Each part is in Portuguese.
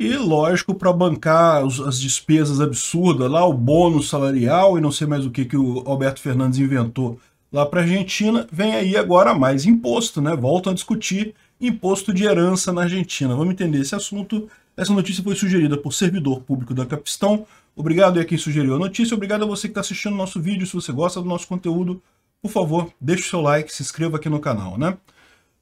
E, lógico, para bancar as despesas absurdas lá, o bônus salarial e não sei mais o que que o Alberto Fernandes inventou lá para a Argentina, vem aí agora mais imposto, né? Voltam a discutir imposto de herança na Argentina. Vamos entender esse assunto. Essa notícia foi sugerida por servidor público da Capistão. Obrigado a quem sugeriu a notícia. Obrigado a você que está assistindo o nosso vídeo. Se você gosta do nosso conteúdo, por favor, deixe o seu like, se inscreva aqui no canal, né?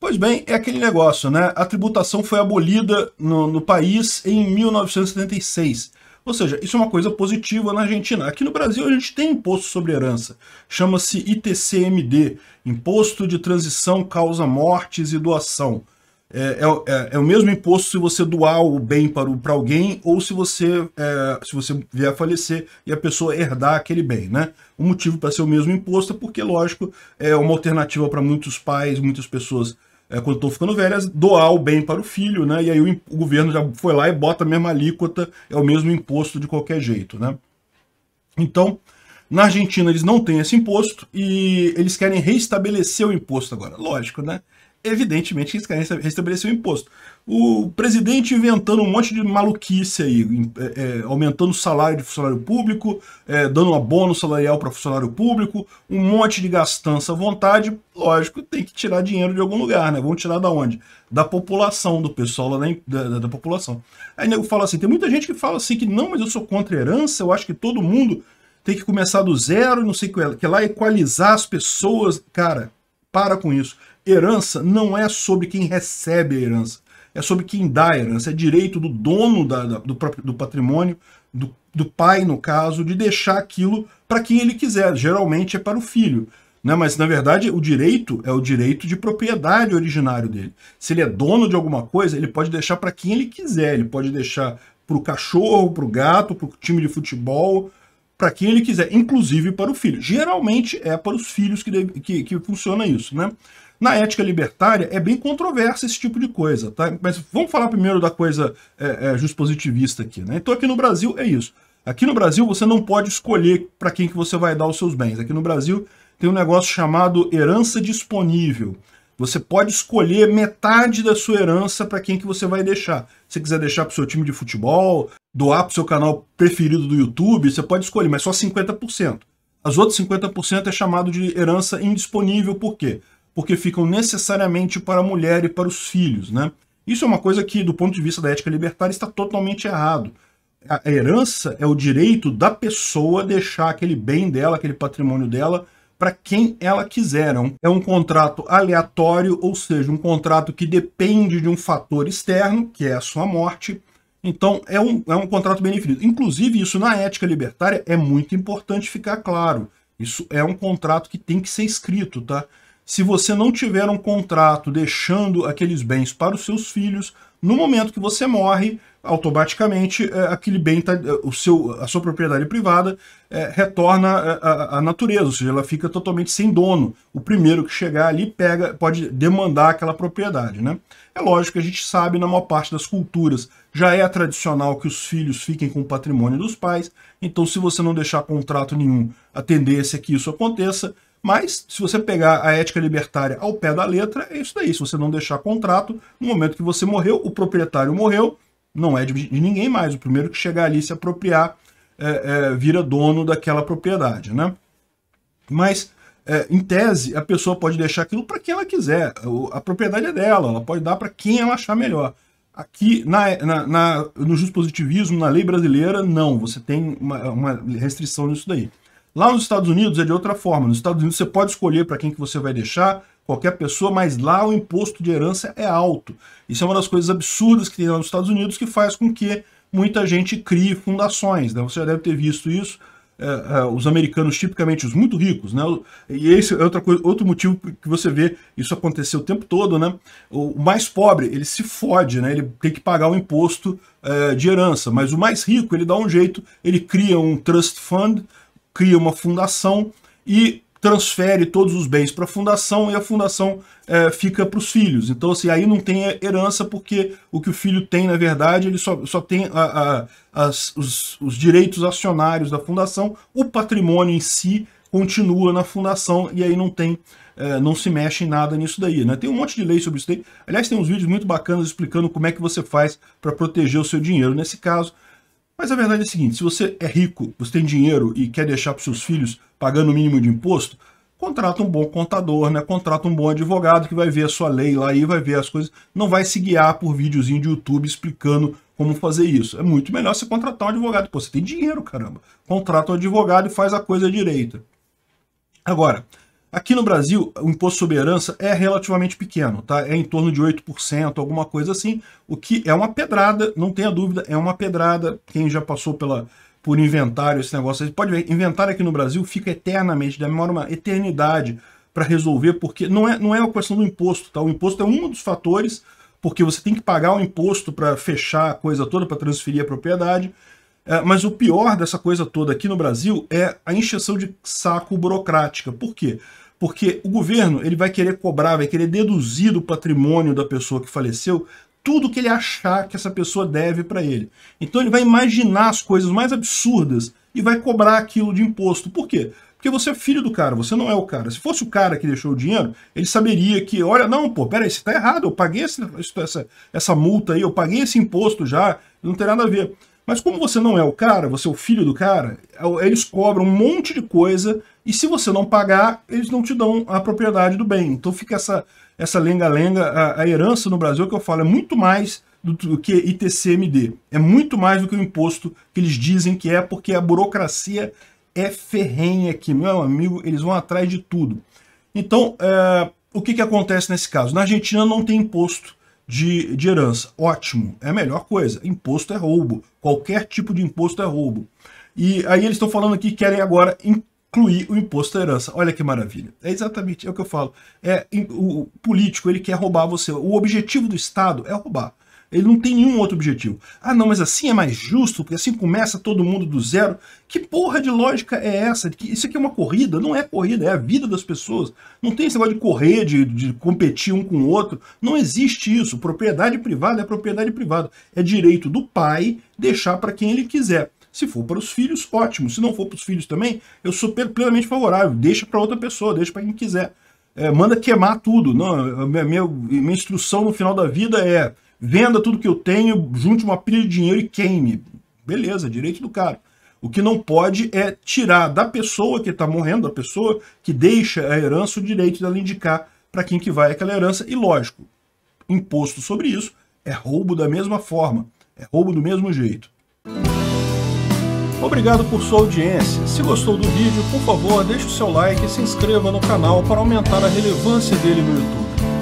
Pois bem, é aquele negócio, né? A tributação foi abolida no, no, país em 1976. Ou seja, isso é uma coisa positiva na Argentina. Aqui no Brasil a gente tem imposto sobre herança. Chama-se ITCMD, Imposto de Transição Causa Mortes e Doação. É, é, é, é, o mesmo imposto se você doar o bem para, para alguém ou se você, é, se você vier a falecer e a pessoa herdar aquele bem, né? O motivo para ser o mesmo imposto é porque, lógico, é uma alternativa para muitos pais, muitas pessoas é, quando estão ficando velhas, é doar o bem para o filho, né? E aí o, o, governo já foi lá e bota a mesma alíquota, é o mesmo imposto de qualquer jeito, né? Então, na Argentina eles não têm esse imposto e eles querem reestabelecer o imposto agora. Lógico, né? evidentemente eles querem restabelecer o imposto. O presidente inventando um monte de maluquice aí, é, é, aumentando o salário de funcionário público, é, dando um abono salarial para funcionário público, um monte de gastança à vontade, lógico, tem que tirar dinheiro de algum lugar, né? Vão tirar da onde? Da população, do pessoal lá da, da, população. Aí nego fala assim, tem muita gente que fala assim que não, mas eu sou contra herança, eu acho que todo mundo tem que começar do zero, não sei o que é lá, equalizar as pessoas. Cara, para com isso. Herança não é sobre quem recebe a herança, é sobre quem dá a herança. É direito do dono da, da, do, do patrimônio, do, do pai, no caso, de deixar aquilo para quem ele quiser. Geralmente é para o filho. Né? Mas, na verdade, o direito é o direito de propriedade originário dele. Se ele é dono de alguma coisa, ele pode deixar para quem ele quiser. Ele pode deixar para o cachorro, para o gato, para o time de futebol, para quem ele quiser, inclusive para o filho. Geralmente é para os filhos que, deve, que, que funciona isso, né? Na ética libertária é bem controverso esse tipo de coisa, tá? Mas vamos falar primeiro da coisa é, é, positivista aqui, né? Então aqui no Brasil é isso. Aqui no Brasil você não pode escolher para quem que você vai dar os seus bens. Aqui no Brasil tem um negócio chamado herança disponível. Você pode escolher metade da sua herança para quem que você vai deixar. Se você quiser deixar para o seu time de futebol, doar para o seu canal preferido do YouTube, você pode escolher, mas só 50%. As outras 50% é chamado de herança indisponível, por quê? Porque ficam necessariamente para a mulher e para os filhos, né? Isso é uma coisa que, do ponto de vista da ética libertária, está totalmente errado. A herança é o direito da pessoa deixar aquele bem dela, aquele patrimônio dela, para quem ela quiser. É, é um contrato aleatório, ou seja, um contrato que depende de um fator externo, que é a sua morte. Então, é um, é um contrato bem definido. Inclusive, isso na ética libertária é muito importante ficar claro. Isso é um contrato que tem que ser escrito, tá? Se você não tiver um contrato deixando aqueles bens para os seus filhos, no momento que você morre, automaticamente é, aquele bem, tá, é, o seu, a sua propriedade privada é, retorna à é, natureza, ou seja, ela fica totalmente sem dono. O primeiro que chegar ali pega, pode demandar aquela propriedade. Né? É lógico que a gente sabe, na maior parte das culturas, já é tradicional que os filhos fiquem com o patrimônio dos pais, então se você não deixar contrato nenhum, a tendência é que isso aconteça, mas, se você pegar a ética libertária ao pé da letra, é isso daí. Se você não deixar contrato, no momento que você morreu, o proprietário morreu, não é de, de ninguém mais. O primeiro que chegar ali e se apropriar é, é, vira dono daquela propriedade, né? Mas, é, em tese, a pessoa pode deixar aquilo para quem ela quiser. A propriedade é dela, ela pode dar para quem ela achar melhor. Aqui, na, na, na, no positivismo, na lei brasileira, não. Você tem uma, uma, restrição nisso daí. Lá nos Estados Unidos é de outra forma. Nos Estados Unidos você pode escolher para quem que você vai deixar, qualquer pessoa, mas lá o imposto de herança é alto. Isso é uma das coisas absurdas que tem lá nos Estados Unidos que faz com que muita gente crie fundações. Né? Você já deve ter visto isso. É, é, os americanos, tipicamente os muito ricos, né? E esse é outra coisa, outro motivo que você vê isso acontecer o tempo todo, né? O mais pobre, ele se fode, né? Ele tem que pagar o imposto é, de herança, mas o mais rico, ele dá um jeito, ele cria um trust fund, cria uma fundação e transfere todos os bens para a fundação e a fundação é, fica para os filhos. Então, assim, aí não tem herança, porque o que o filho tem, na verdade, ele só, só tem a, a, as, os, os direitos acionários da fundação, o patrimônio em si continua na fundação e aí não tem é, não se mexe em nada nisso daí. Né? Tem um monte de lei sobre isso daí. Aliás, tem uns vídeos muito bacanas explicando como é que você faz para proteger o seu dinheiro nesse caso. Mas a verdade é a seguinte, se você é rico, você tem dinheiro e quer deixar para seus filhos pagando o mínimo de imposto, contrata um bom contador, né? Contrata um bom advogado que vai ver a sua lei lá e vai ver as coisas. Não vai se guiar por videozinho de YouTube explicando como fazer isso. É muito melhor você contratar um advogado. Pô, você tem dinheiro, caramba. Contrata um advogado e faz a coisa direita. Agora, aqui no Brasil, o imposto sobre herança é relativamente pequeno, tá? É em torno de 8%, alguma coisa assim, o que é uma pedrada, não tenha dúvida, é uma pedrada. Quem já passou pela por inventário esse negócio. Você pode ver, inventário aqui no Brasil fica eternamente, demora uma eternidade para resolver, porque não é, não é uma questão do imposto, tá? O imposto é um dos fatores, porque você tem que pagar o imposto para fechar a coisa toda, para transferir a propriedade. É, mas o pior dessa coisa toda aqui no Brasil é a injeção de saco burocrática. Por quê? Porque o governo ele vai querer cobrar, vai querer deduzir do patrimônio da pessoa que faleceu tudo que ele achar que essa pessoa deve para ele. Então ele vai imaginar as coisas mais absurdas e vai cobrar aquilo de imposto. Por quê? Porque você é filho do cara, você não é o cara. Se fosse o cara que deixou o dinheiro, ele saberia que, olha, não, pô, peraí, você tá errado, eu paguei esse, essa, essa multa aí, eu paguei esse imposto já, não tem nada a ver. Mas como você não é o cara, você é o filho do cara, é eles cobram um monte de coisa e se você não pagar, eles não te dão a propriedade do bem. Então fica essa essa lenga-lenga, a, a, herança no Brasil que eu falo é muito mais do, do que ITCMD. É muito mais do que o imposto que eles dizem que é, porque a burocracia é ferrenha aqui, meu amigo, eles vão atrás de tudo. Então, é, o que, que acontece nesse caso? Na Argentina não tem imposto de, de herança. Ótimo, é a melhor coisa. Imposto é roubo. Qualquer tipo de imposto é roubo. E aí eles estão falando aqui que querem agora incluir o imposto da herança. Olha que maravilha. É exatamente é o que eu falo. É, o político ele quer roubar você. O objetivo do Estado é roubar. Ele não tem nenhum outro objetivo. Ah, não, mas assim é mais justo, porque assim começa todo mundo do zero. Que porra de lógica é essa? Isso aqui é uma corrida, não é corrida, é a vida das pessoas. Não tem esse negócio de correr, de, de competir um com o outro. Não existe isso. Propriedade privada é propriedade privada. É direito do pai deixar para quem ele quiser. Se for para os filhos, ótimo. Se não for para os filhos também, eu sou plenamente favorável. Deixa para outra pessoa, deixa para quem quiser. É, manda queimar tudo. Não, minha, minha, minha instrução no final da vida é venda tudo que eu tenho, junte uma pilha de dinheiro e queime. Beleza, direito do cara. O que não pode é tirar da pessoa que está morrendo, da pessoa que deixa a herança, o direito dela indicar para quem que vai aquela herança. E lógico, imposto sobre isso é roubo da mesma forma, é roubo do mesmo jeito. Obrigado por sua audiência. Se gostou do vídeo, por favor, deixe o seu like e se inscreva no canal para aumentar a relevância dele no YouTube.